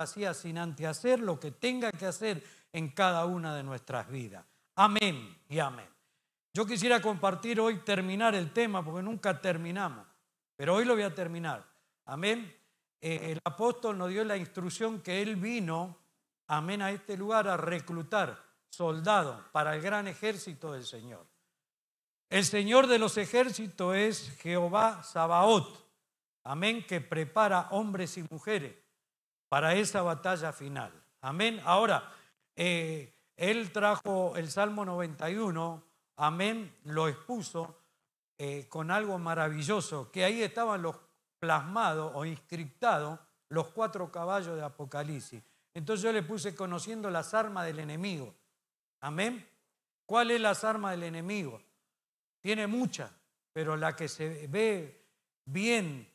hacía sin antehacer lo que tenga que hacer en cada una de nuestras vidas. Amén y amén. Yo quisiera compartir hoy, terminar el tema, porque nunca terminamos, pero hoy lo voy a terminar. Amén. Eh, el apóstol nos dio la instrucción que él vino, amén, a este lugar a reclutar soldados para el gran ejército del Señor. El Señor de los ejércitos es Jehová Sabaot, amén, que prepara hombres y mujeres para esa batalla final. Amén. Ahora, eh, él trajo el Salmo 91, amén, lo expuso eh, con algo maravilloso, que ahí estaban los plasmados o inscriptados los cuatro caballos de Apocalipsis. Entonces yo le puse conociendo las armas del enemigo. Amén. ¿Cuál es las armas del enemigo? Tiene muchas, pero la que se ve bien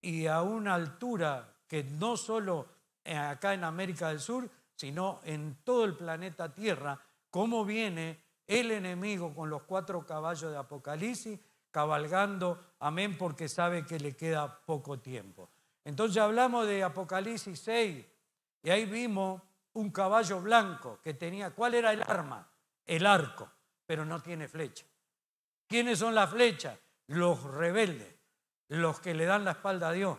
y a una altura que no solo eh, acá en América del Sur, sino en todo el planeta Tierra, cómo viene el enemigo con los cuatro caballos de Apocalipsis, cabalgando, amén, porque sabe que le queda poco tiempo. Entonces hablamos de Apocalipsis 6 y ahí vimos un caballo blanco que tenía, ¿cuál era el arma? El arco, pero no tiene flecha. ¿Quiénes son las flechas? Los rebeldes, los que le dan la espalda a Dios,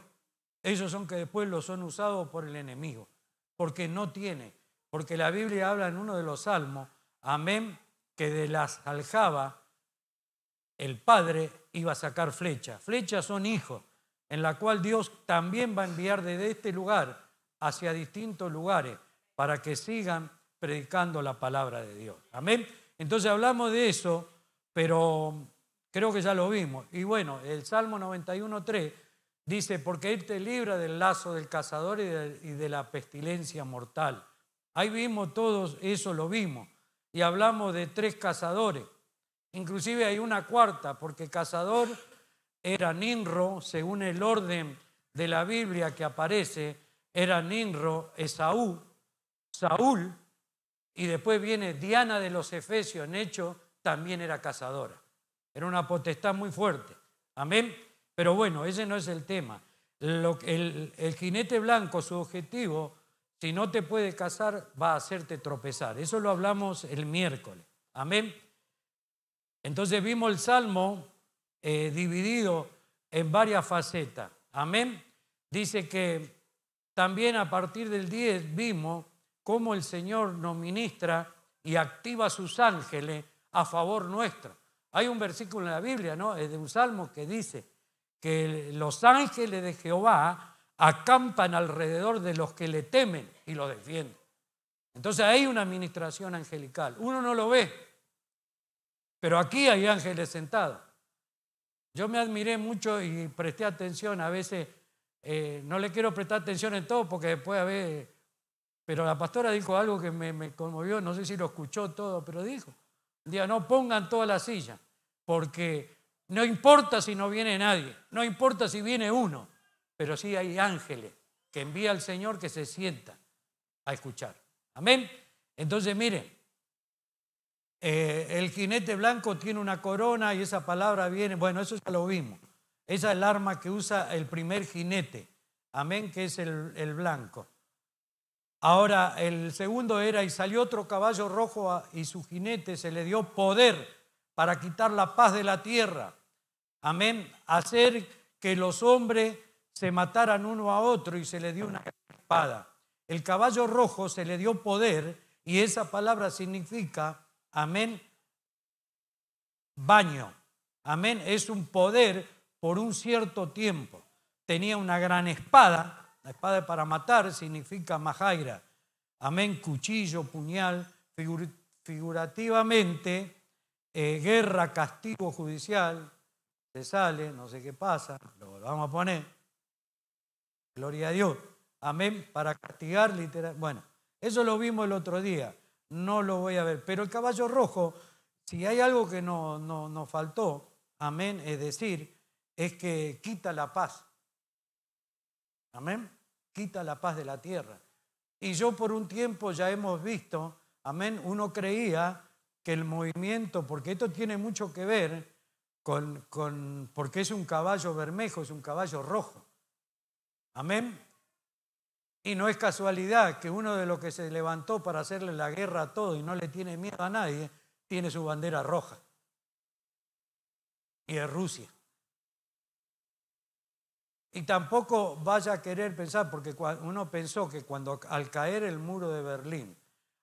ellos son que después los son usados por el enemigo, porque no tiene, porque la Biblia habla en uno de los salmos, amén, que de las aljaba el Padre iba a sacar flecha Flechas son hijos, en la cual Dios también va a enviar desde este lugar hacia distintos lugares para que sigan predicando la palabra de Dios. Amén. Entonces hablamos de eso, pero creo que ya lo vimos. Y bueno, el Salmo 91.3 Dice, porque Él te libra del lazo del cazador y de, la pestilencia mortal. Ahí vimos todos, eso lo vimos. Y hablamos de tres cazadores. Inclusive hay una cuarta, porque cazador era Ninro, según el orden de la Biblia que aparece, era Ninro, Esaú, Saúl, y después viene Diana de los Efesios, en hecho, también era cazadora. Era una potestad muy fuerte. Amén. Pero bueno, ese no es el tema. Lo, el, el jinete blanco, su objetivo, si no te puede casar, va a hacerte tropezar. Eso lo hablamos el miércoles. Amén. Entonces vimos el Salmo eh, dividido en varias facetas. Amén. Dice que también a partir del 10 vimos cómo el Señor nos ministra y activa sus ángeles a favor nuestro. Hay un versículo en la Biblia, ¿no? Es de un salmo que dice, que los ángeles de Jehová acampan alrededor de los que le temen y lo defienden. Entonces hay una administración angelical. Uno no lo ve, pero aquí hay ángeles sentados. Yo me admiré mucho y presté atención. A veces eh, no le quiero prestar atención en todo porque después a ver, Pero la pastora dijo algo que me, conmovió, no sé si lo escuchó todo, pero dijo, día no pongan toda la silla, porque no importa si no viene nadie, no importa si viene uno, pero sí hay ángeles que envía al Señor que se sienta a escuchar. Amén. Entonces, miren, eh, el jinete blanco tiene una corona y esa palabra viene, bueno, eso ya lo vimos. Esa es el arma que usa el primer jinete, amén, que es el, blanco. Ahora, el segundo era, y salió otro caballo rojo y su jinete se le dio poder para quitar la paz de la tierra Amén. Hacer que los hombres se mataran uno a otro y se le dio una espada. El caballo rojo se le dio poder y esa palabra significa, amén, baño. Amén, es un poder por un cierto tiempo. Tenía una gran espada, la espada para matar significa majaira. Amén, cuchillo, puñal, figurativamente, eh, guerra, castigo judicial, se sale, no sé qué pasa, lo vamos a poner. Gloria a Dios. Amén. Para castigar literal. Bueno, eso lo vimos el otro día. No lo voy a ver. Pero el caballo rojo, si hay algo que no, no, nos faltó, amén, es decir, es que quita la paz. Amén. Quita la paz de la tierra. Y yo por un tiempo ya hemos visto, amén, uno creía que el movimiento, porque esto tiene mucho que ver con, porque es un caballo bermejo, es un caballo rojo. Amén. Y no es casualidad que uno de los que se levantó para hacerle la guerra a todo y no le tiene miedo a nadie, tiene su bandera roja. Y es Rusia. Y tampoco vaya a querer pensar, porque uno pensó que cuando al caer el muro de Berlín,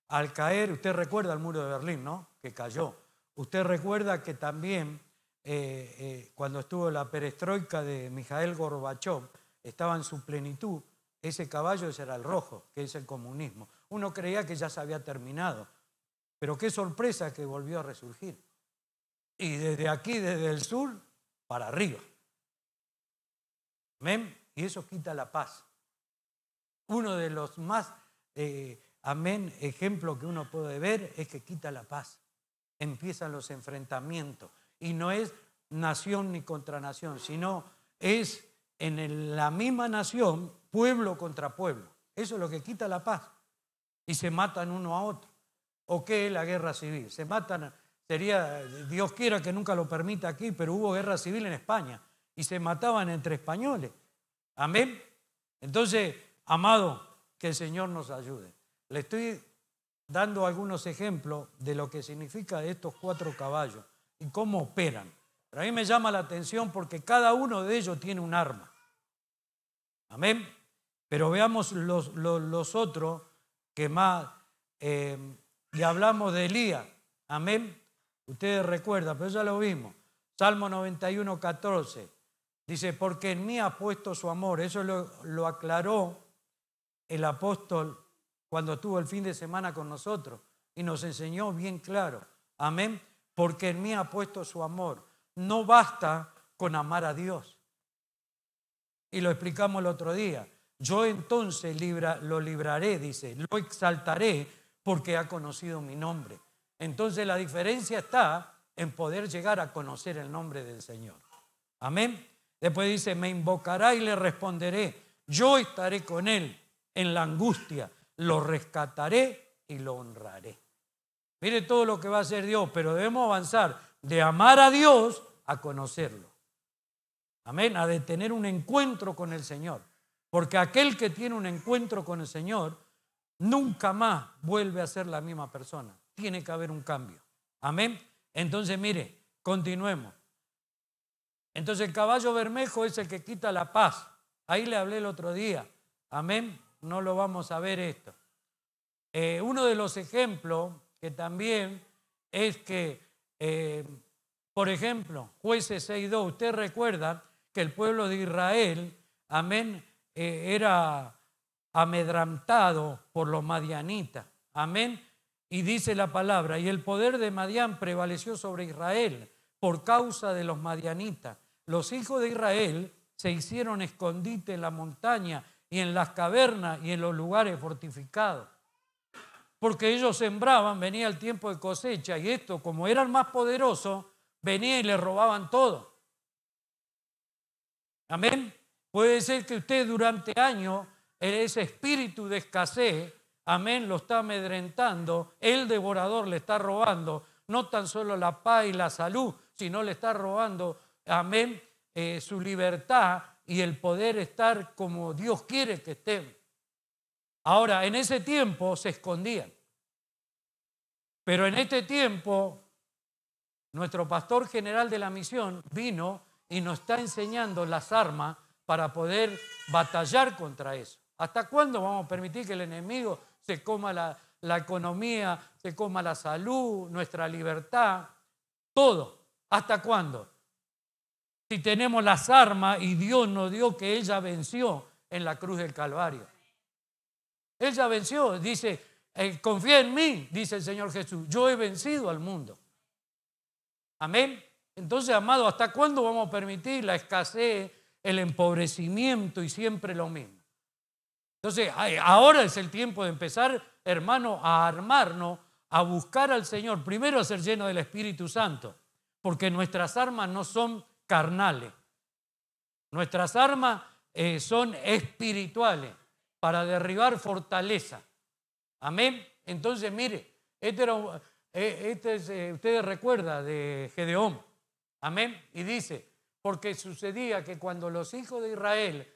al caer, usted recuerda el muro de Berlín, ¿no? Que cayó. Usted recuerda que también eh, eh, cuando estuvo la perestroika de Mijael Gorbachov estaba en su plenitud, ese caballo ese era el rojo, que es el comunismo. Uno creía que ya se había terminado, pero qué sorpresa que volvió a resurgir. Y desde aquí, desde el sur, para arriba. Amén. Y eso quita la paz. Uno de los más, eh, amén, ejemplo que uno puede ver es que quita la paz. Empiezan los enfrentamientos, y no es nación ni contra nación, sino es en la misma nación, pueblo contra pueblo. Eso es lo que quita la paz. Y se matan uno a otro. ¿O qué es la guerra civil? Se matan, sería, Dios quiera que nunca lo permita aquí, pero hubo guerra civil en España y se mataban entre españoles. Amén. Entonces, amado, que el Señor nos ayude. Le estoy dando algunos ejemplos de lo que significa estos cuatro caballos y cómo operan. Pero a mí me llama la atención porque cada uno de ellos tiene un arma. Amén. Pero veamos los, los, otros que más, eh, y hablamos de Elías. Amén. Ustedes recuerdan, pero ya lo vimos. Salmo 91, 14. Dice, porque en mí ha puesto su amor. Eso lo, lo aclaró el apóstol cuando estuvo el fin de semana con nosotros y nos enseñó bien claro. Amén porque en mí ha puesto su amor. No basta con amar a Dios. Y lo explicamos el otro día. Yo entonces libra, lo libraré, dice, lo exaltaré porque ha conocido mi nombre. Entonces la diferencia está en poder llegar a conocer el nombre del Señor. Amén. Después dice, me invocará y le responderé. Yo estaré con él en la angustia, lo rescataré y lo honraré. Mire todo lo que va a hacer Dios, pero debemos avanzar de amar a Dios a conocerlo. Amén, a de tener un encuentro con el Señor. Porque aquel que tiene un encuentro con el Señor nunca más vuelve a ser la misma persona. Tiene que haber un cambio. Amén. Entonces, mire, continuemos. Entonces, el caballo bermejo es el que quita la paz. Ahí le hablé el otro día. Amén. No lo vamos a ver esto. Eh, uno de los ejemplos que también es que, eh, por ejemplo, jueces 6.2, usted recuerda que el pueblo de Israel, amén, eh, era amedrantado por los madianitas, amén. Y dice la palabra, y el poder de Madián prevaleció sobre Israel por causa de los madianitas. Los hijos de Israel se hicieron escondite en la montaña y en las cavernas y en los lugares fortificados porque ellos sembraban, venía el tiempo de cosecha y esto, como eran más poderosos, venía y le robaban todo. Amén. Puede ser que usted durante años, ese espíritu de escasez, amén, lo está amedrentando, el devorador le está robando, no tan solo la paz y la salud, sino le está robando, amén, eh, su libertad y el poder estar como Dios quiere que estemos. Ahora, en ese tiempo se escondían. Pero en este tiempo, nuestro pastor general de la misión vino y nos está enseñando las armas para poder batallar contra eso. ¿Hasta cuándo vamos a permitir que el enemigo se coma la, economía, se coma la salud, nuestra libertad? Todo. ¿Hasta cuándo? Si tenemos las armas y Dios nos dio que ella venció en la cruz del Calvario. Él ya venció, dice, eh, confía en mí, dice el Señor Jesús, yo he vencido al mundo. Amén. Entonces, amado, ¿hasta cuándo vamos a permitir la escasez, el empobrecimiento y siempre lo mismo? Entonces, ahora es el tiempo de empezar, hermano, a armarnos, a buscar al Señor, primero a ser lleno del Espíritu Santo, porque nuestras armas no son carnales, nuestras armas eh, son espirituales para derribar fortaleza. Amén. Entonces, mire, este, era, eh, este es, eh, ustedes recuerdan de Gedeón. Amén. Y dice, porque sucedía que cuando los hijos de Israel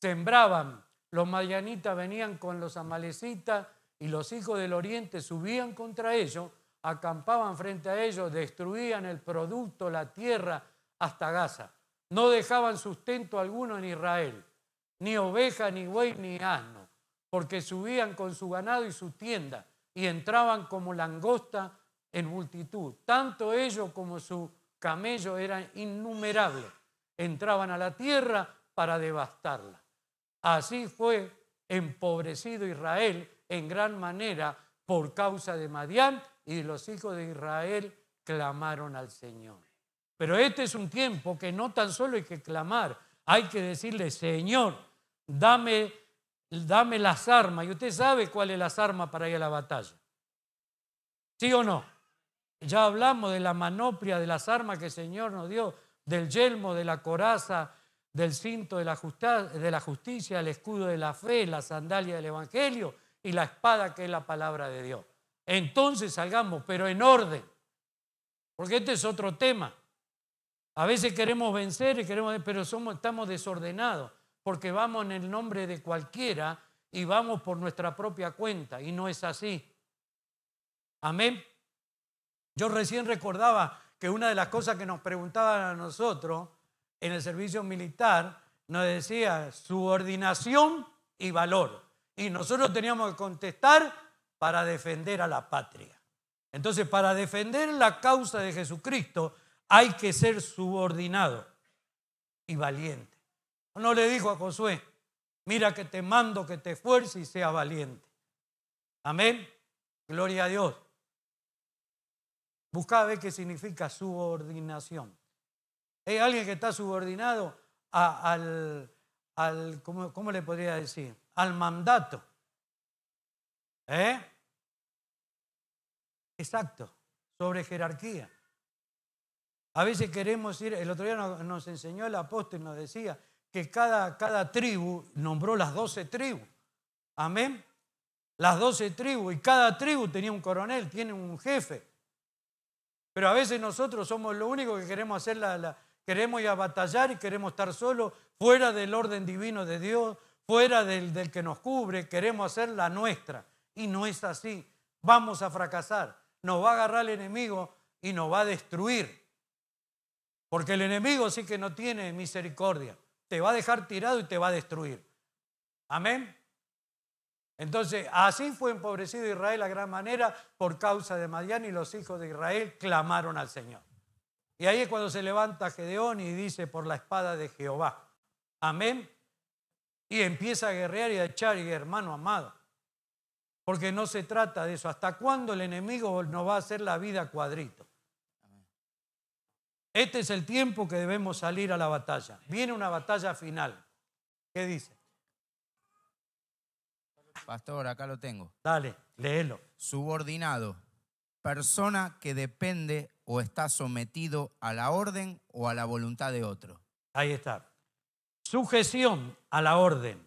sembraban, los mayanitas venían con los amalecitas y los hijos del oriente subían contra ellos, acampaban frente a ellos, destruían el producto, la tierra, hasta Gaza. No dejaban sustento alguno en Israel ni oveja, ni buey, ni asno, porque subían con su ganado y su tienda y entraban como langosta en multitud. Tanto ellos como su camello eran innumerables. Entraban a la tierra para devastarla. Así fue empobrecido Israel en gran manera por causa de Madián y los hijos de Israel clamaron al Señor. Pero este es un tiempo que no tan solo hay que clamar, hay que decirle, Señor, dame, dame las armas. Y usted sabe cuáles las armas para ir a la batalla. ¿Sí o no? Ya hablamos de la manoplia de las armas que el Señor nos dio, del yelmo, de la coraza, del cinto de la, justicia, el escudo de la fe, la sandalia del Evangelio y la espada que es la palabra de Dios. Entonces salgamos, pero en orden, porque este es otro tema. A veces queremos vencer y queremos, pero somos, estamos desordenados porque vamos en el nombre de cualquiera y vamos por nuestra propia cuenta y no es así. Amén. Yo recién recordaba que una de las cosas que nos preguntaban a nosotros en el servicio militar nos decía subordinación y valor. Y nosotros teníamos que contestar para defender a la patria. Entonces, para defender la causa de Jesucristo hay que ser subordinado y valiente. No le dijo a Josué, mira que te mando que te esfuerce y sea valiente. Amén. Gloria a Dios. Busca ver qué significa subordinación. Hay alguien que está subordinado al, al ¿cómo, le podría decir? Al mandato. ¿Eh? Exacto, sobre jerarquía. A veces queremos ir, el otro día nos, enseñó el apóstol, y nos decía, que cada, cada tribu nombró las doce tribus. Amén. Las doce tribus. Y cada tribu tenía un coronel, tiene un jefe. Pero a veces nosotros somos lo único que queremos hacer, la, queremos ir a batallar y queremos estar solos, fuera del orden divino de Dios, fuera del, del que nos cubre, queremos hacer la nuestra. Y no es así. Vamos a fracasar. Nos va a agarrar el enemigo y nos va a destruir. Porque el enemigo sí que no tiene misericordia te va a dejar tirado y te va a destruir. Amén. Entonces, así fue empobrecido Israel a gran manera por causa de Madián y los hijos de Israel clamaron al Señor. Y ahí es cuando se levanta Gedeón y dice, por la espada de Jehová. Amén. Y empieza a guerrear y a echar, y hermano amado, porque no se trata de eso. ¿Hasta cuándo el enemigo nos va a hacer la vida cuadrito? Este es el tiempo que debemos salir a la batalla. Viene una batalla final. ¿Qué dice? Pastor, acá lo tengo. Dale, léelo. Subordinado, persona que depende o está sometido a la orden o a la voluntad de otro. Ahí está. Sujeción a la orden,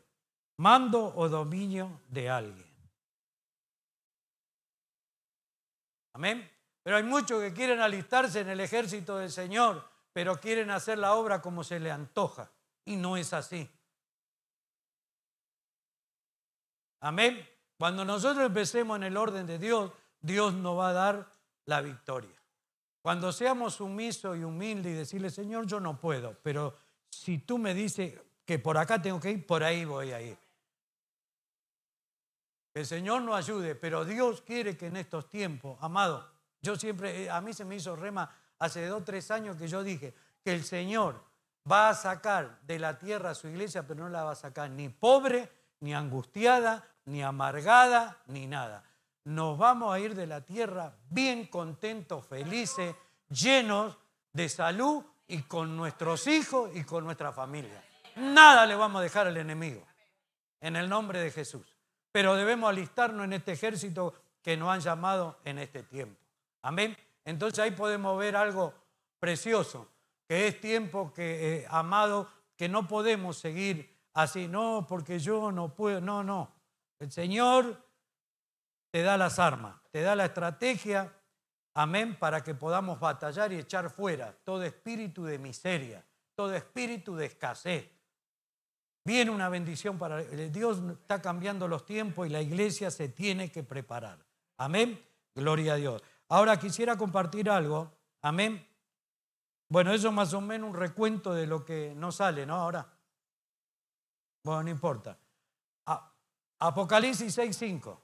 mando o dominio de alguien. Amén. Pero hay muchos que quieren alistarse en el ejército del Señor, pero quieren hacer la obra como se le antoja. Y no es así. Amén. Cuando nosotros empecemos en el orden de Dios, Dios nos va a dar la victoria. Cuando seamos sumisos y humildes y decirle, Señor, yo no puedo, pero si tú me dices que por acá tengo que ir, por ahí voy a ir. El Señor nos ayude, pero Dios quiere que en estos tiempos, amado, yo siempre, eh, a mí se me hizo rema hace dos, tres años que yo dije que el Señor va a sacar de la tierra a su iglesia, pero no la va a sacar ni pobre, ni angustiada, ni amargada, ni nada. Nos vamos a ir de la tierra bien contentos, felices, llenos de salud y con nuestros hijos y con nuestra familia. Nada le vamos a dejar al enemigo, en el nombre de Jesús. Pero debemos alistarnos en este ejército que nos han llamado en este tiempo. Amén. Entonces ahí podemos ver algo precioso, que es tiempo que, eh, amado, que no podemos seguir así, no, porque yo no puedo, no, no. El Señor te da las armas, te da la estrategia, amén, para que podamos batallar y echar fuera todo espíritu de miseria, todo espíritu de escasez. Viene una bendición para eh, Dios, está cambiando los tiempos y la iglesia se tiene que preparar. Amén. Gloria a Dios. Ahora quisiera compartir algo, amén. Bueno, eso es más o menos un recuento de lo que no sale, ¿no? Ahora. Bueno, no importa. Apocalipsis 6.5.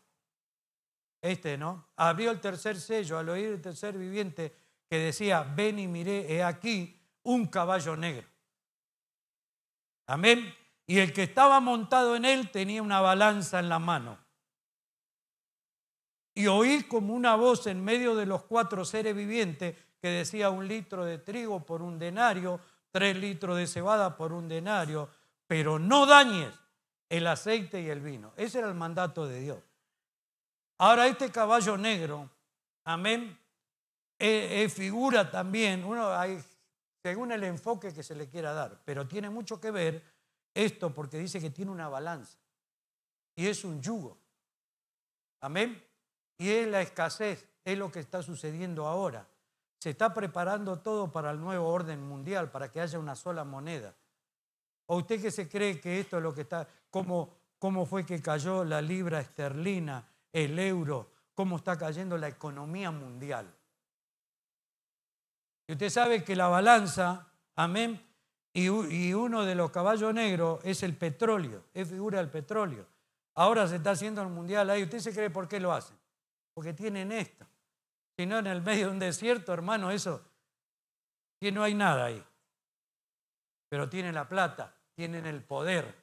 Este, ¿no? Abrió el tercer sello al oír el tercer viviente que decía, ven y miré, he aquí un caballo negro. Amén. Y el que estaba montado en él tenía una balanza en la mano y oí como una voz en medio de los cuatro seres vivientes que decía un litro de trigo por un denario, tres litros de cebada por un denario, pero no dañes el aceite y el vino. Ese era el mandato de Dios. Ahora este caballo negro, amén, es e figura también, uno según el enfoque que se le quiera dar, pero tiene mucho que ver esto porque dice que tiene una balanza y es un yugo. Amén y es la escasez, es lo que está sucediendo ahora. Se está preparando todo para el nuevo orden mundial, para que haya una sola moneda. ¿O usted qué se cree que esto es lo que está, cómo, cómo fue que cayó la libra esterlina, el euro, cómo está cayendo la economía mundial? Y usted sabe que la balanza, amén, y, y uno de los caballos negros es el petróleo, es figura del petróleo. Ahora se está haciendo el mundial ahí. ¿Usted se cree por qué lo hacen? porque tienen esto. Si no, en el medio de un desierto, hermano, eso, que no hay nada ahí. Pero tienen la plata, tienen el poder.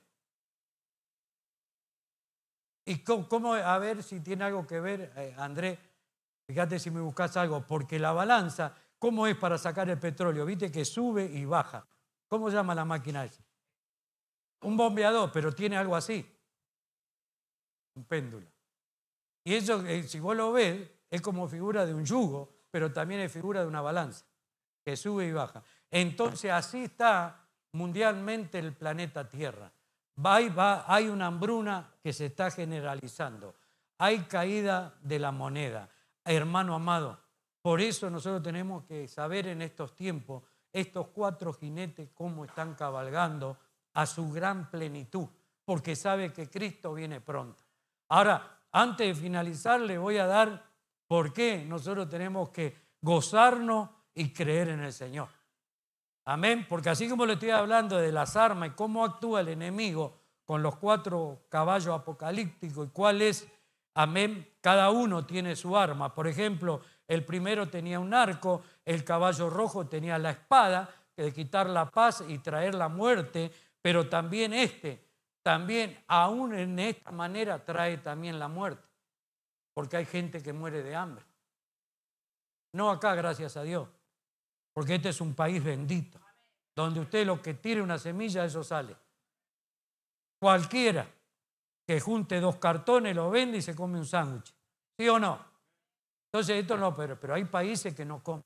¿Y cómo, a ver si tiene algo que ver, eh, André, Andrés? Fíjate si me buscas algo, porque la balanza, ¿cómo es para sacar el petróleo? Viste que sube y baja. ¿Cómo llama la máquina esa? Un bombeador, pero tiene algo así. Un péndulo. Y eso, eh, si vos lo ves, es como figura de un yugo, pero también es figura de una balanza, que sube y baja. Entonces así está mundialmente el planeta Tierra. Va va, hay una hambruna que se está generalizando. Hay caída de la moneda. Hermano amado, por eso nosotros tenemos que saber en estos tiempos, estos cuatro jinetes, cómo están cabalgando a su gran plenitud, porque sabe que Cristo viene pronto. Ahora, antes de finalizar, le voy a dar por qué nosotros tenemos que gozarnos y creer en el Señor. Amén, porque así como le estoy hablando de las armas y cómo actúa el enemigo con los cuatro caballos apocalípticos y cuál es, amén, cada uno tiene su arma. Por ejemplo, el primero tenía un arco, el caballo rojo tenía la espada, que de quitar la paz y traer la muerte, pero también este también, aún en esta manera, trae también la muerte, porque hay gente que muere de hambre. No acá, gracias a Dios, porque este es un país bendito, donde usted lo que tire una semilla, eso sale. Cualquiera que junte dos cartones, lo vende y se come un sándwich, ¿sí o no? Entonces, esto no, pero, pero hay países que no comen.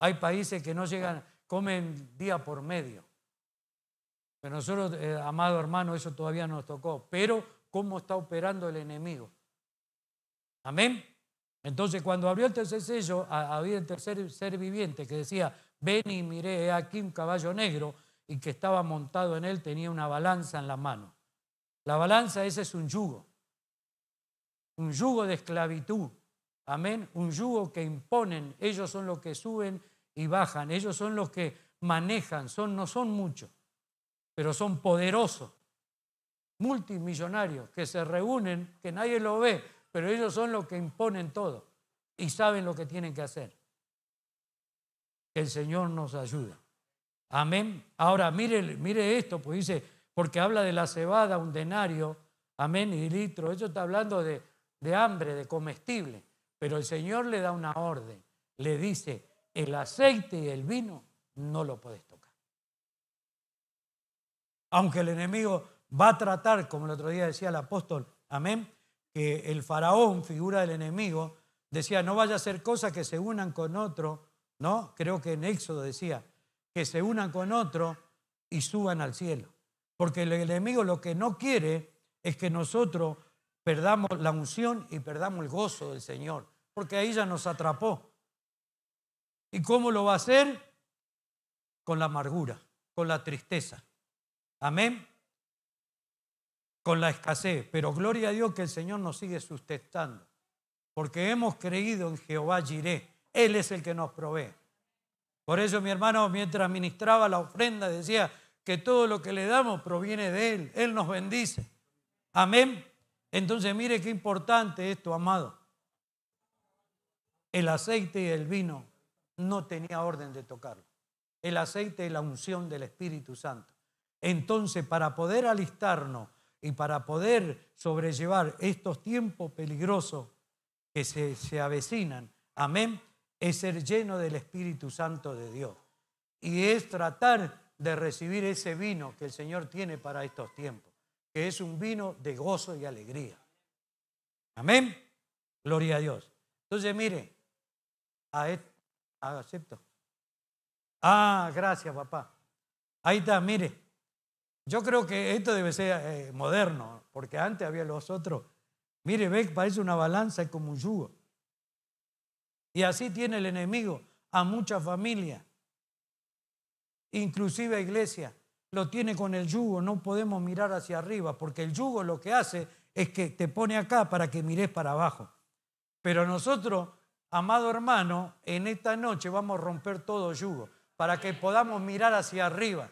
Hay países que no llegan, comen día por medio. Pero nosotros, eh, amado hermano, eso todavía nos tocó. Pero cómo está operando el enemigo. Amén. Entonces, cuando abrió el tercer sello, había el tercer ser viviente que decía, ven y miré, aquí un caballo negro, y que estaba montado en él, tenía una balanza en la mano. La balanza ese es un yugo, un yugo de esclavitud. Amén, un yugo que imponen, ellos son los que suben y bajan, ellos son los que manejan, son, no son muchos pero son poderosos, multimillonarios, que se reúnen, que nadie lo ve, pero ellos son los que imponen todo y saben lo que tienen que hacer. el Señor nos ayuda. Amén. Ahora, mire, mire esto, pues dice, porque habla de la cebada, un denario, amén, y litro. Eso está hablando de, de hambre, de comestible. Pero el Señor le da una orden. Le dice, el aceite y el vino no lo puedes tomar. Aunque el enemigo va a tratar, como el otro día decía el apóstol, amén, que el faraón, figura del enemigo, decía, no vaya a ser cosa que se unan con otro, ¿no? Creo que en Éxodo decía, que se unan con otro y suban al cielo. Porque el enemigo lo que no quiere es que nosotros perdamos la unción y perdamos el gozo del Señor, porque ahí ya nos atrapó. ¿Y cómo lo va a hacer? Con la amargura, con la tristeza. Amén. Con la escasez. Pero gloria a Dios que el Señor nos sigue sustentando. Porque hemos creído en Jehová Jiré, Él es el que nos provee. Por eso mi hermano mientras ministraba la ofrenda decía que todo lo que le damos proviene de Él. Él nos bendice. Amén. Entonces mire qué importante esto, amado. El aceite y el vino no tenía orden de tocarlo. El aceite y la unción del Espíritu Santo. Entonces, para poder alistarnos y para poder sobrellevar estos tiempos peligrosos que se, avecinan, amén, es ser lleno del Espíritu Santo de Dios. Y es tratar de recibir ese vino que el Señor tiene para estos tiempos, que es un vino de gozo y alegría. Amén. Gloria a Dios. Entonces, mire, a, acepto. Ah, gracias, papá. Ahí está, mire. Yo creo que esto debe ser eh, moderno, porque antes había los otros. Mire, ve, parece una balanza, es como un yugo. Y así tiene el enemigo a mucha familia inclusive Iglesia, Lo tiene con el yugo, no podemos mirar hacia arriba, porque el yugo lo que hace es que te pone acá para que mires para abajo. Pero nosotros, amado hermano, en esta noche vamos a romper todo yugo, para que podamos mirar hacia arriba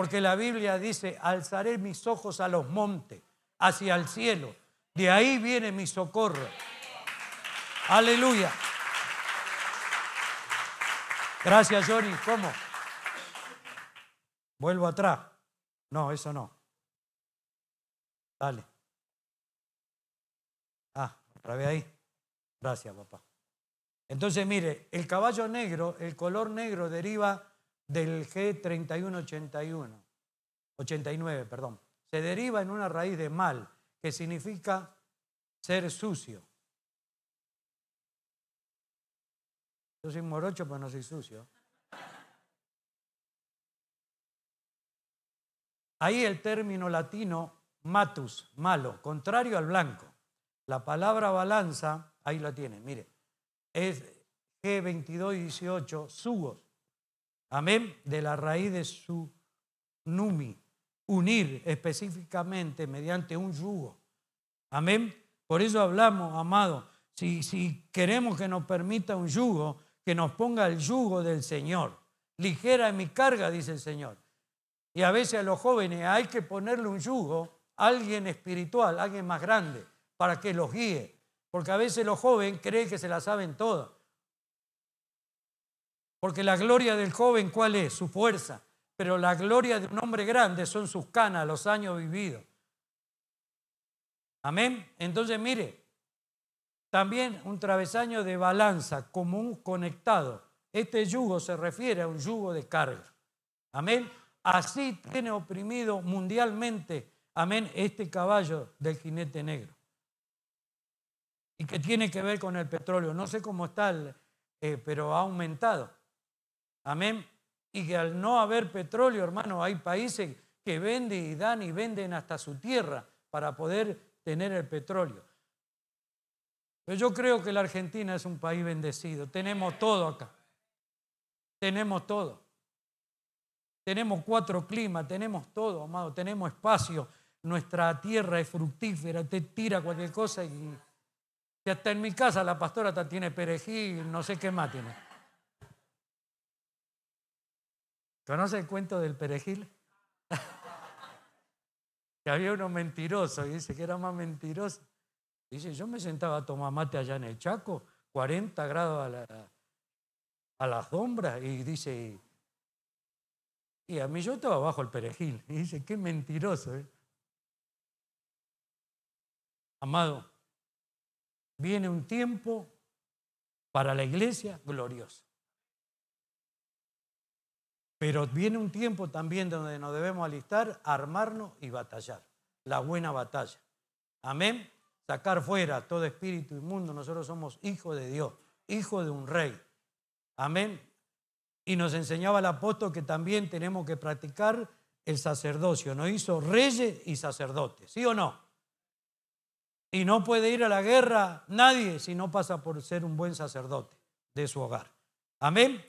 porque la Biblia dice, alzaré mis ojos a los montes, hacia el cielo. De ahí viene mi socorro. Aleluya. Gracias, Johnny. ¿Cómo? Vuelvo atrás. No, eso no. Dale. Ah, otra vez ahí. Gracias, papá. Entonces, mire, el caballo negro, el color negro deriva del G3181, 89, perdón, se deriva en una raíz de mal, que significa ser sucio. Yo soy morocho, pero no soy sucio. Ahí el término latino matus, malo, contrario al blanco. La palabra balanza, ahí la tiene mire, es G2218, sugos, Amén. De la raíz de su numi. Unir específicamente mediante un yugo. Amén. Por eso hablamos, amado, si, queremos que nos permita un yugo, que nos ponga el yugo del Señor. Ligera en mi carga, dice el Señor. Y a veces a los jóvenes hay que ponerle un yugo a alguien espiritual, alguien más grande, para que los guíe. Porque a veces los jóvenes creen que se la saben todas. Porque la gloria del joven, ¿cuál es? Su fuerza. Pero la gloria de un hombre grande son sus canas, los años vividos. Amén. Entonces, mire, también un travesaño de balanza común conectado. Este yugo se refiere a un yugo de carga. Amén. Así tiene oprimido mundialmente, amén, este caballo del jinete negro. Y que tiene que ver con el petróleo. No sé cómo está, eh, pero ha aumentado. Amén. Y que al no haber petróleo, hermano, hay países que venden y dan y venden hasta su tierra para poder tener el petróleo. Pero yo creo que la Argentina es un país bendecido. Tenemos todo acá. Tenemos todo. Tenemos cuatro climas, tenemos todo, amado. Tenemos espacio. Nuestra tierra es fructífera. Te tira cualquier cosa y, hasta en mi casa la pastora tiene perejil, no sé qué más tiene. ¿Conoce el cuento del perejil? que había uno mentiroso y dice que era más mentiroso. Dice, yo me sentaba a tomar mate allá en el Chaco, 40 grados a la, a la sombra, y dice, y a mí yo estaba bajo el perejil. Y dice, qué mentiroso. ¿eh? Amado, viene un tiempo para la iglesia glorioso. Pero viene un tiempo también donde nos debemos alistar, armarnos y batallar. La buena batalla. Amén. Sacar fuera todo espíritu inmundo. Nosotros somos hijos de Dios, hijos de un rey. Amén. Y nos enseñaba el apóstol que también tenemos que practicar el sacerdocio. Nos hizo reyes y sacerdotes. ¿Sí o no? Y no puede ir a la guerra nadie si no pasa por ser un buen sacerdote de su hogar. Amén.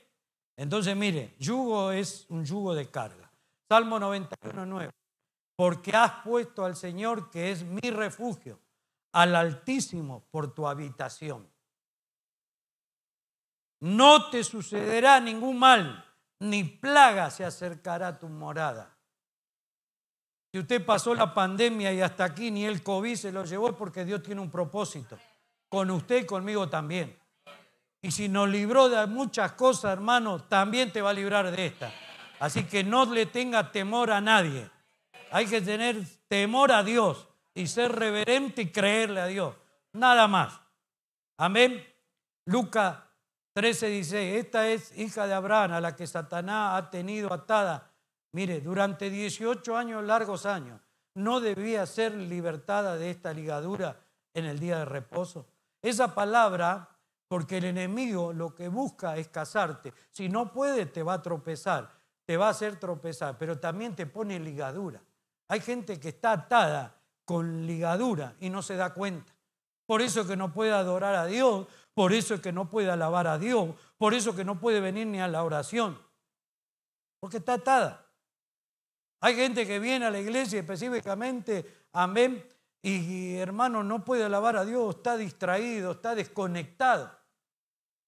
Entonces, mire, yugo es un yugo de carga. Salmo 91, 9. Porque has puesto al Señor, que es mi refugio, al Altísimo por tu habitación. No te sucederá ningún mal, ni plaga se acercará a tu morada. Si usted pasó la pandemia y hasta aquí ni el COVID se lo llevó, es porque Dios tiene un propósito. Con usted y conmigo también. Y si nos libró de muchas cosas, hermano, también te va a librar de esta. Así que no le tenga temor a nadie. Hay que tener temor a Dios y ser reverente y creerle a Dios. Nada más. Amén. Lucas 13 dice, esta es hija de Abraham a la que Satanás ha tenido atada. Mire, durante 18 años, largos años, no debía ser libertada de esta ligadura en el día de reposo. Esa palabra porque el enemigo lo que busca es casarte. Si no puede, te va a tropezar, te va a hacer tropezar, pero también te pone ligadura. Hay gente que está atada con ligadura y no se da cuenta. Por eso que no puede adorar a Dios, por eso que no puede alabar a Dios, por eso que no puede venir ni a la oración, porque está atada. Hay gente que viene a la iglesia específicamente, amén, y hermano no puede alabar a Dios, está distraído, está desconectado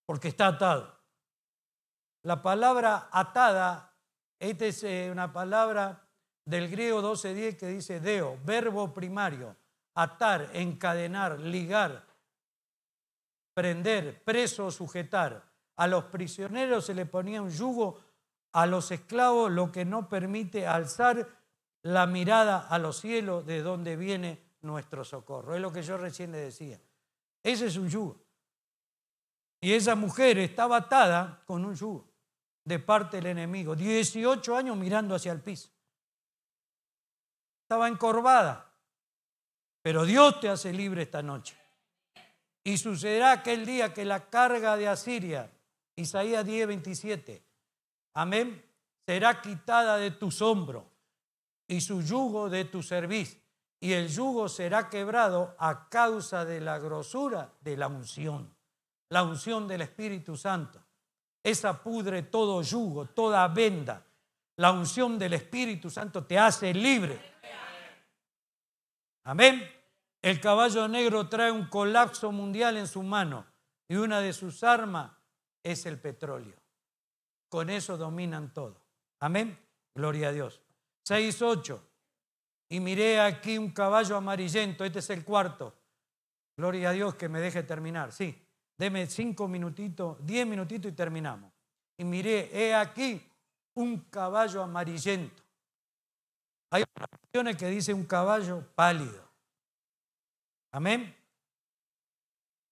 porque está atado. La palabra atada, esta es eh, una palabra del griego 12.10 que dice deo, verbo primario, atar, encadenar, ligar, prender, preso, sujetar. A los prisioneros se le ponía un yugo, a los esclavos lo que no permite alzar la mirada a los cielos de donde viene nuestro socorro. Es lo que yo recién le decía. Ese es un yugo. Y esa mujer estaba atada con un yugo de parte del enemigo. 18 años mirando hacia el piso. Estaba encorvada. Pero Dios te hace libre esta noche. Y sucederá aquel día que la carga de Asiria, Isaías 10, 27, amén, será quitada de tus hombros y su yugo de tu cerviz. Y el yugo será quebrado a causa de la grosura de la unción la unción del Espíritu Santo. Esa pudre todo yugo, toda venda. La unción del Espíritu Santo te hace libre. Amén. El caballo negro trae un colapso mundial en su mano y una de sus armas es el petróleo. Con eso dominan todo. Amén. Gloria a Dios. 6-8 Y miré aquí un caballo amarillento. Este es el cuarto. Gloria a Dios que me deje terminar. Sí. Deme cinco minutitos, diez minutitos y terminamos. Y miré, he aquí un caballo amarillento. Hay otras versiones que dice un caballo pálido. Amén.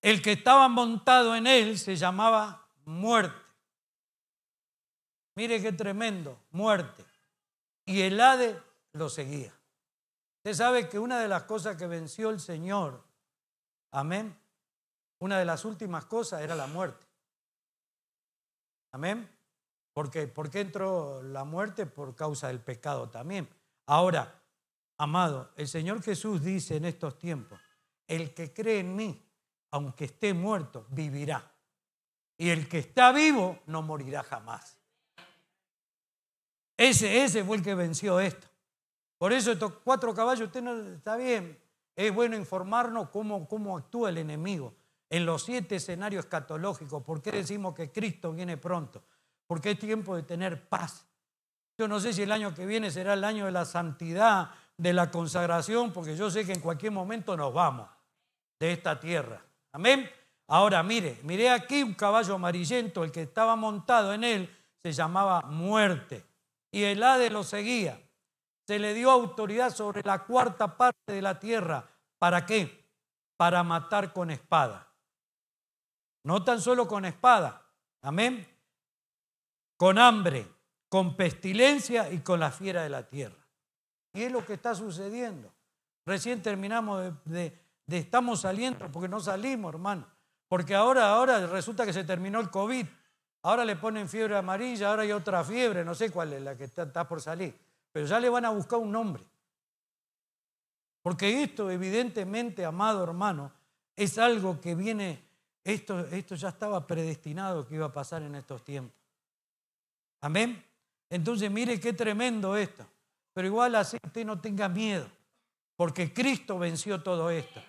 El que estaba montado en él se llamaba muerte. Mire qué tremendo, muerte. Y el Hade lo seguía. Usted sabe que una de las cosas que venció el Señor, amén, una de las últimas cosas era la muerte. Amén. Porque, qué entró la muerte por causa del pecado también. Ahora, amado, el Señor Jesús dice en estos tiempos, el que cree en mí, aunque esté muerto, vivirá. Y el que está vivo no morirá jamás. Ese, ese fue el que venció esto. Por eso estos cuatro caballos, usted no, está bien, es bueno informarnos cómo, cómo actúa el enemigo en los siete escenarios catológicos, ¿Por qué decimos que Cristo viene pronto? Porque es tiempo de tener paz. Yo no sé si el año que viene será el año de la santidad, de la consagración, porque yo sé que en cualquier momento nos vamos de esta tierra. Amén. Ahora mire, mire aquí un caballo amarillento, el que estaba montado en él se llamaba muerte, y el Ade lo seguía. Se le dio autoridad sobre la cuarta parte de la tierra. ¿Para qué? Para matar con espada no tan solo con espada, amén, con hambre, con pestilencia y con la fiera de la tierra. Y es lo que está sucediendo. Recién terminamos de, de, estamos saliendo porque no salimos, hermano. Porque ahora, ahora resulta que se terminó el COVID. Ahora le ponen fiebre amarilla, ahora hay otra fiebre, no sé cuál es la que está, está por salir. Pero ya le van a buscar un nombre. Porque esto, evidentemente, amado hermano, es algo que viene esto, ya estaba predestinado que iba a pasar en estos tiempos. Amén. Entonces mire qué tremendo esto. Pero igual así usted no tenga miedo, porque Cristo venció todo esto.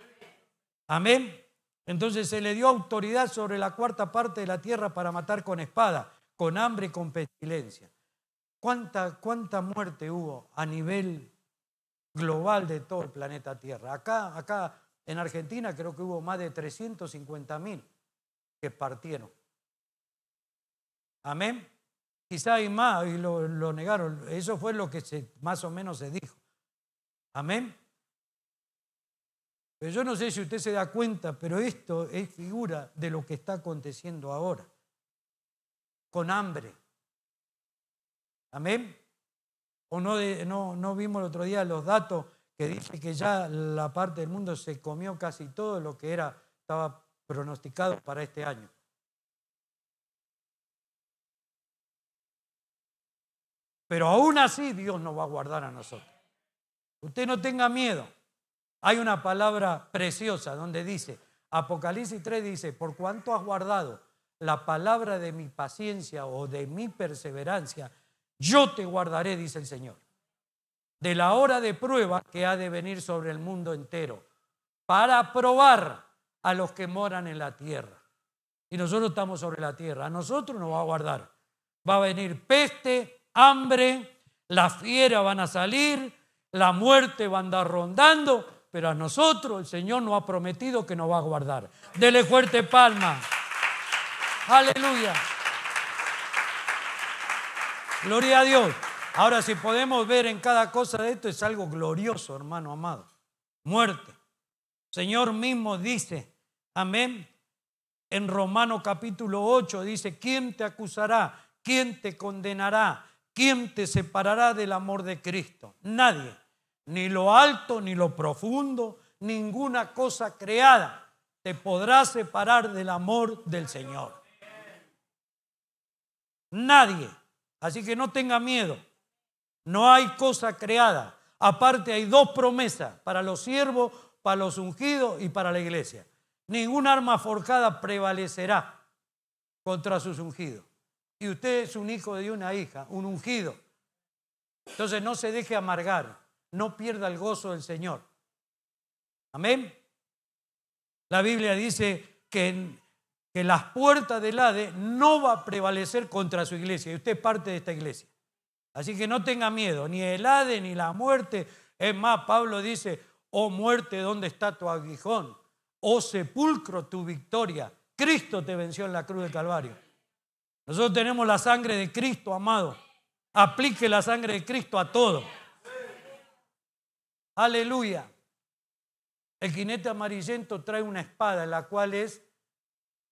Amén. Entonces se le dio autoridad sobre la cuarta parte de la tierra para matar con espada, con hambre y con pestilencia. ¿Cuánta, cuánta muerte hubo a nivel global de todo el planeta Tierra? Acá, acá en Argentina creo que hubo más de 350 mil que partieron. Amén. Quizá hay más y lo, negaron. Eso fue lo que más o menos se dijo. Amén. Pero yo no sé si usted se da cuenta, pero esto es figura de lo que está aconteciendo ahora. Con hambre. Amén. O no vimos el otro día los datos que dice que ya la parte del mundo se comió casi todo lo que era, estaba pronosticado para este año. Pero aún así Dios nos va a guardar a nosotros. Usted no tenga miedo. Hay una palabra preciosa donde dice, Apocalipsis 3 dice, por cuanto has guardado la palabra de mi paciencia o de mi perseverancia, yo te guardaré, dice el Señor de la hora de prueba que ha de venir sobre el mundo entero, para probar a los que moran en la tierra. Y nosotros estamos sobre la tierra, a nosotros nos va a guardar. Va a venir peste, hambre, las fieras van a salir, la muerte va a andar rondando, pero a nosotros el Señor nos ha prometido que nos va a guardar. Dele fuerte palma. Aleluya. Gloria a Dios. Ahora, si podemos ver en cada cosa de esto, es algo glorioso, hermano amado. Muerte. Señor mismo dice, amén, en Romano capítulo 8 dice, ¿quién te acusará? ¿Quién te condenará? ¿Quién te separará del amor de Cristo? Nadie, ni lo alto, ni lo profundo, ninguna cosa creada te podrá separar del amor del Señor. Nadie. Así que no tenga miedo. No hay cosa creada. Aparte hay dos promesas para los siervos, para los ungidos y para la iglesia. Ningún arma forjada prevalecerá contra sus ungidos. Y usted es un hijo de una hija, un ungido. Entonces no se deje amargar, no pierda el gozo del Señor. Amén. La Biblia dice que, que las puertas del ADE no va a prevalecer contra su iglesia. Y usted es parte de esta iglesia. Así que no tenga miedo, ni el Hades ni la muerte. Es más, Pablo dice, oh muerte, ¿dónde está tu aguijón? Oh sepulcro, tu victoria. Cristo te venció en la cruz del Calvario. Nosotros tenemos la sangre de Cristo, amado. Aplique la sangre de Cristo a todo. Aleluya. El jinete amarillento trae una espada, la cual es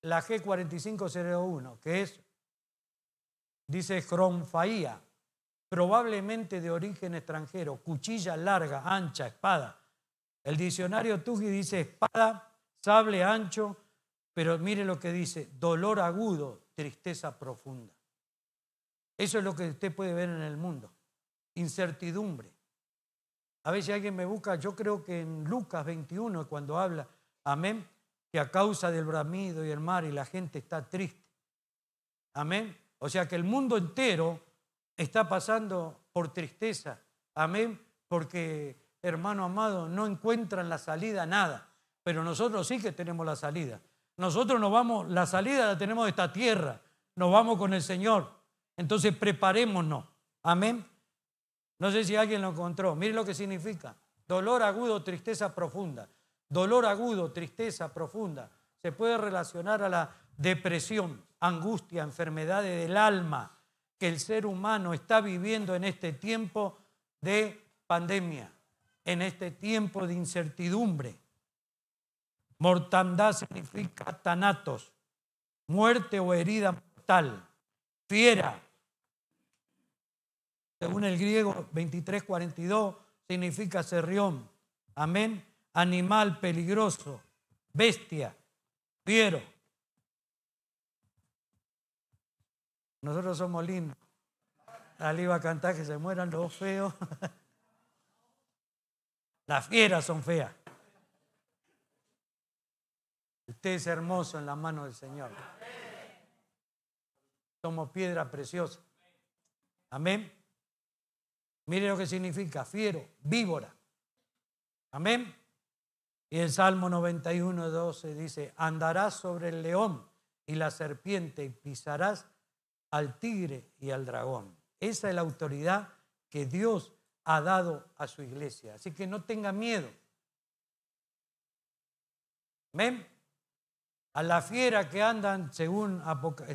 la G4501, que es, dice, cronfaía probablemente de origen extranjero, cuchilla larga, ancha, espada. El diccionario Tugi dice espada, sable ancho, pero mire lo que dice, dolor agudo, tristeza profunda. Eso es lo que usted puede ver en el mundo, incertidumbre. A veces alguien me busca, yo creo que en Lucas 21, cuando habla, amén, que a causa del bramido y el mar y la gente está triste. Amén. O sea que el mundo entero está pasando por tristeza. Amén. Porque, hermano amado, no encuentran la salida nada. Pero nosotros sí que tenemos la salida. Nosotros nos vamos, la salida la tenemos de esta tierra. Nos vamos con el Señor. Entonces preparémonos. Amén. No sé si alguien lo encontró. Mire lo que significa. Dolor agudo, tristeza profunda. Dolor agudo, tristeza profunda. Se puede relacionar a la depresión, angustia, enfermedades del alma que el ser humano está viviendo en este tiempo de pandemia, en este tiempo de incertidumbre. Mortandad significa tanatos, muerte o herida mortal, fiera. Según el griego 2342 significa serrión. Amén. Animal peligroso, bestia, fiero. Nosotros somos lindos. Ali va a cantar que se mueran los feos. Las fieras son feas. Usted es hermoso en la mano del Señor. Somos piedra preciosa. Amén. Mire lo que significa, fiero, víbora. Amén. Y el Salmo 91, 12 dice, andarás sobre el león y la serpiente y pisarás al tigre y al dragón. Esa es la autoridad que Dios ha dado a su iglesia. Así que no tenga miedo. Amén. A la fiera que andan, según,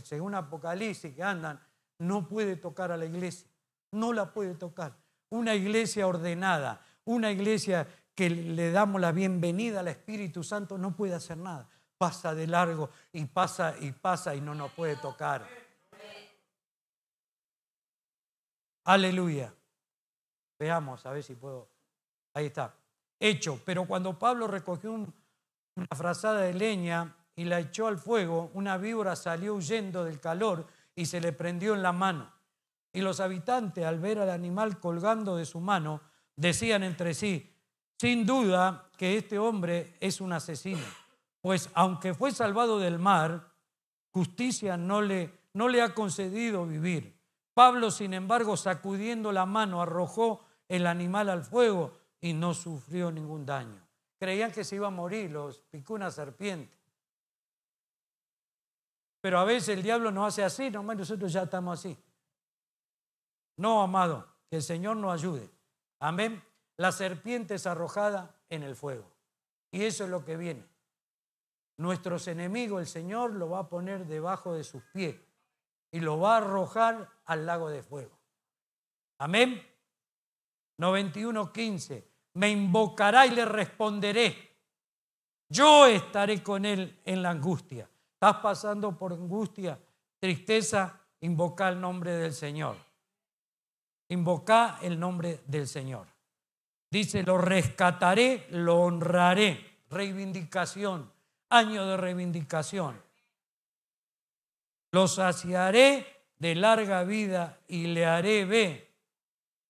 según Apocalipsis, que andan, no puede tocar a la iglesia. No la puede tocar. Una iglesia ordenada, una iglesia que le damos la bienvenida al Espíritu Santo, no puede hacer nada. Pasa de largo y pasa y pasa y no nos puede tocar. Aleluya. Veamos, a ver si puedo. Ahí está. Hecho. Pero cuando Pablo recogió una frazada de leña y la echó al fuego, una víbora salió huyendo del calor y se le prendió en la mano. Y los habitantes, al ver al animal colgando de su mano, decían entre sí, sin duda que este hombre es un asesino, pues aunque fue salvado del mar, justicia no le, no le ha concedido vivir. Pablo, sin embargo, sacudiendo la mano, arrojó el animal al fuego y no sufrió ningún daño. Creían que se iba a morir, los picó una serpiente. Pero a veces el diablo nos hace así, nomás nosotros ya estamos así. No, amado, que el Señor nos ayude. Amén. La serpiente es arrojada en el fuego. Y eso es lo que viene. Nuestros enemigos, el Señor lo va a poner debajo de sus pies y lo va a arrojar al lago de fuego. Amén. 91.15. Me invocará y le responderé. Yo estaré con él en la angustia. Estás pasando por angustia, tristeza, invoca el nombre del Señor. Invoca el nombre del Señor. Dice, lo rescataré, lo honraré. Reivindicación, año de reivindicación. Lo saciaré de larga vida y le haré ver,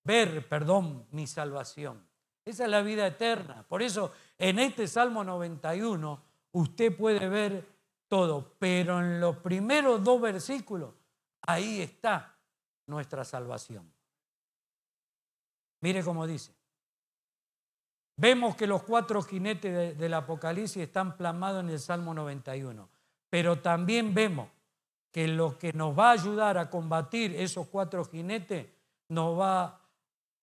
ver, perdón, mi salvación. Esa es la vida eterna. Por eso en este Salmo 91 usted puede ver todo, pero en los primeros dos versículos ahí está nuestra salvación. Mire cómo dice. Vemos que los cuatro jinetes del Apocalipsis están plasmados en el Salmo 91, pero también vemos que lo que nos va a ayudar a combatir esos cuatro jinetes, nos va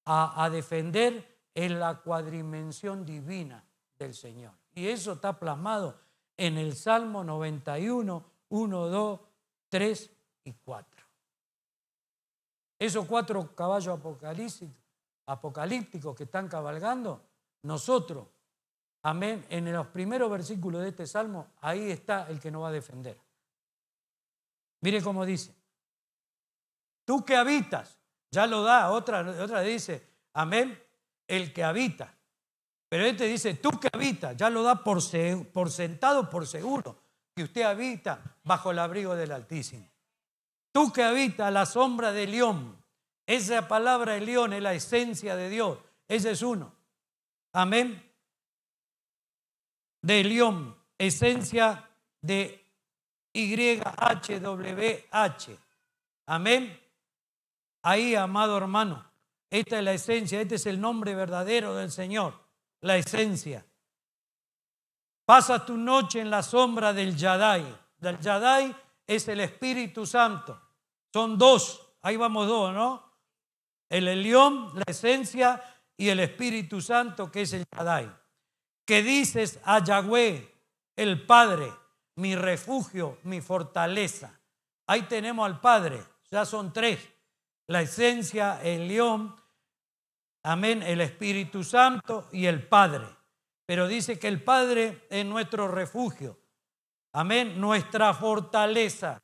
a, defender en la cuadrimensión divina del Señor. Y eso está plasmado en el Salmo 91, 1, 2, 3 y 4. Esos cuatro caballos apocalípticos que están cabalgando, nosotros, amén, en los primeros versículos de este Salmo, ahí está el que nos va a defender. Mire cómo dice. Tú que habitas, ya lo da, otra, otra dice, amén, el que habita. Pero él te este dice, tú que habitas, ya lo da por, por sentado, por seguro, que usted habita bajo el abrigo del Altísimo. Tú que habitas la sombra de León, esa palabra de León es la esencia de Dios, ese es uno. Amén. De León, esencia de YHWH. Amén. Ahí, amado hermano, esta es la esencia, este es el nombre verdadero del Señor, la esencia. Pasa tu noche en la sombra del Yadai. Del Yadai es el Espíritu Santo. Son dos, ahí vamos dos, ¿no? El Elión, la esencia, y el Espíritu Santo, que es el Yadai. Que dices a Yahweh, el Padre, mi refugio, mi fortaleza. Ahí tenemos al Padre, ya son tres. La esencia, el león, amén, el Espíritu Santo y el Padre. Pero dice que el Padre es nuestro refugio, amén, nuestra fortaleza.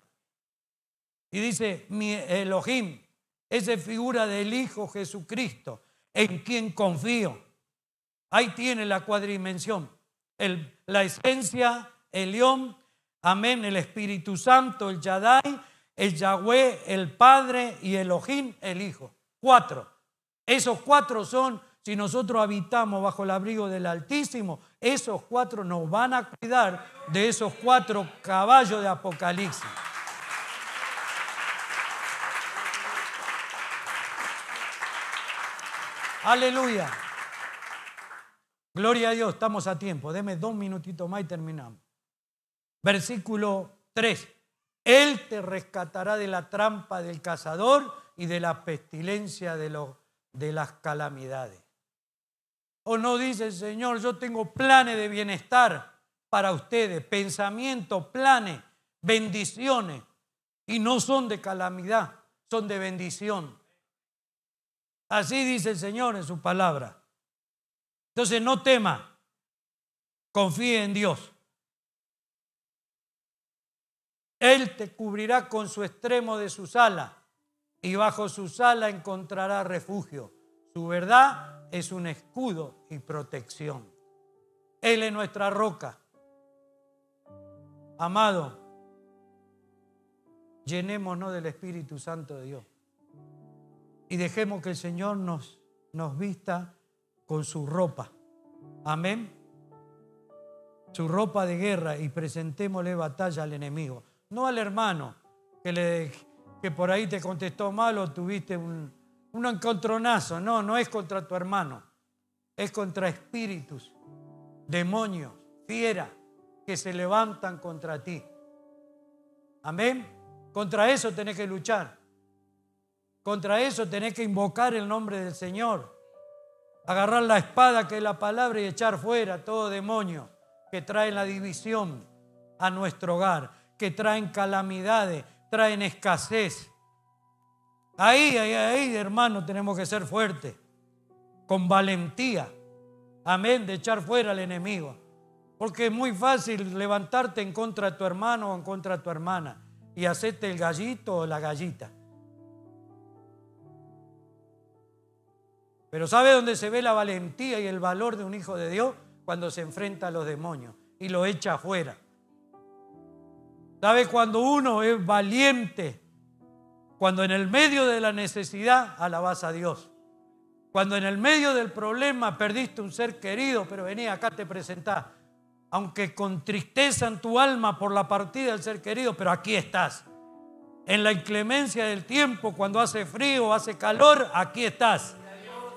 Y dice, mi Elohim, esa figura del Hijo Jesucristo, en quien confío. Ahí tiene la cuadrimensión, el, la esencia, Elión, amén, el Espíritu Santo, el Yadai, el Yahweh, el Padre y Elohim, el Hijo. Cuatro. Esos cuatro son, si nosotros habitamos bajo el abrigo del Altísimo, esos cuatro nos van a cuidar de esos cuatro caballos de Apocalipsis. Aleluya. Gloria a Dios, estamos a tiempo. Deme dos minutitos más y terminamos. Versículo 3. Él te rescatará de la trampa del cazador y de la pestilencia de, de las calamidades. ¿O no dice el Señor, yo tengo planes de bienestar para ustedes, pensamiento, planes, bendiciones, y no son de calamidad, son de bendición? Así dice el Señor en su palabra. Entonces no tema, confíe en Dios. Él te cubrirá con su extremo de sus alas y bajo su sala encontrará refugio. Su verdad es un escudo y protección. Él es nuestra roca. Amado, llenémonos del Espíritu Santo de Dios y dejemos que el Señor nos, nos vista con su ropa. Amén. Su ropa de guerra y presentémosle batalla al enemigo no al hermano que, le, que por ahí te contestó mal o tuviste un, un encontronazo. No, no es contra tu hermano, es contra espíritus, demonios, fieras que se levantan contra ti. Amén. Contra eso tenés que luchar. Contra eso tenés que invocar el nombre del Señor. Agarrar la espada que es la palabra y echar fuera todo demonio que trae la división a nuestro hogar que traen calamidades, traen escasez. Ahí, ahí, ahí, hermano, tenemos que ser fuertes, con valentía. Amén, de echar fuera al enemigo. Porque es muy fácil levantarte en contra de tu hermano o en contra de tu hermana y hacerte el gallito o la gallita. Pero ¿sabe dónde se ve la valentía y el valor de un hijo de Dios? Cuando se enfrenta a los demonios y lo echa afuera. ¿Sabe cuando uno es valiente? Cuando en el medio de la necesidad alabas a Dios. Cuando en el medio del problema perdiste un ser querido, pero vení acá te presentás. Aunque con tristeza en tu alma por la partida del ser querido, pero aquí estás. En la inclemencia del tiempo, cuando hace frío, hace calor, aquí estás.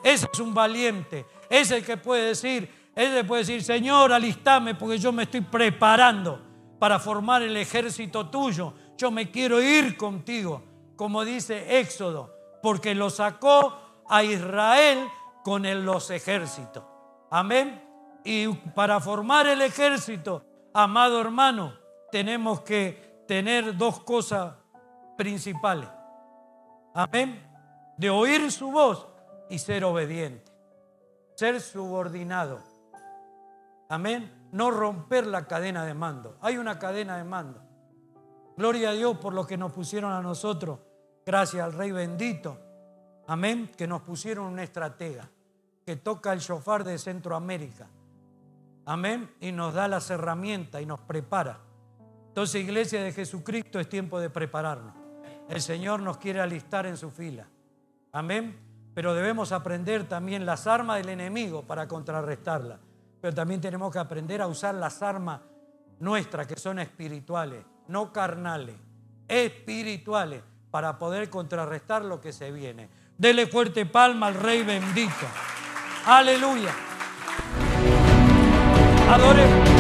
Ese es un valiente. Ese es el que puede decir, ese puede decir, Señor, alistame porque yo me estoy preparando para formar el ejército tuyo. Yo me quiero ir contigo, como dice Éxodo, porque lo sacó a Israel con los ejércitos. Amén. Y para formar el ejército, amado hermano, tenemos que tener dos cosas principales. Amén. De oír su voz y ser obediente. Ser subordinado. Amén no romper la cadena de mando. Hay una cadena de mando. Gloria a Dios por lo que nos pusieron a nosotros. Gracias al Rey bendito. Amén. Que nos pusieron un estratega que toca el shofar de Centroamérica. Amén. Y nos da las herramientas y nos prepara. Entonces, Iglesia de Jesucristo, es tiempo de prepararnos. El Señor nos quiere alistar en su fila. Amén. Pero debemos aprender también las armas del enemigo para contrarrestarla pero también tenemos que aprender a usar las armas nuestras que son espirituales, no carnales, espirituales, para poder contrarrestar lo que se viene. Dele fuerte palma al Rey bendito. Aleluya. Adore.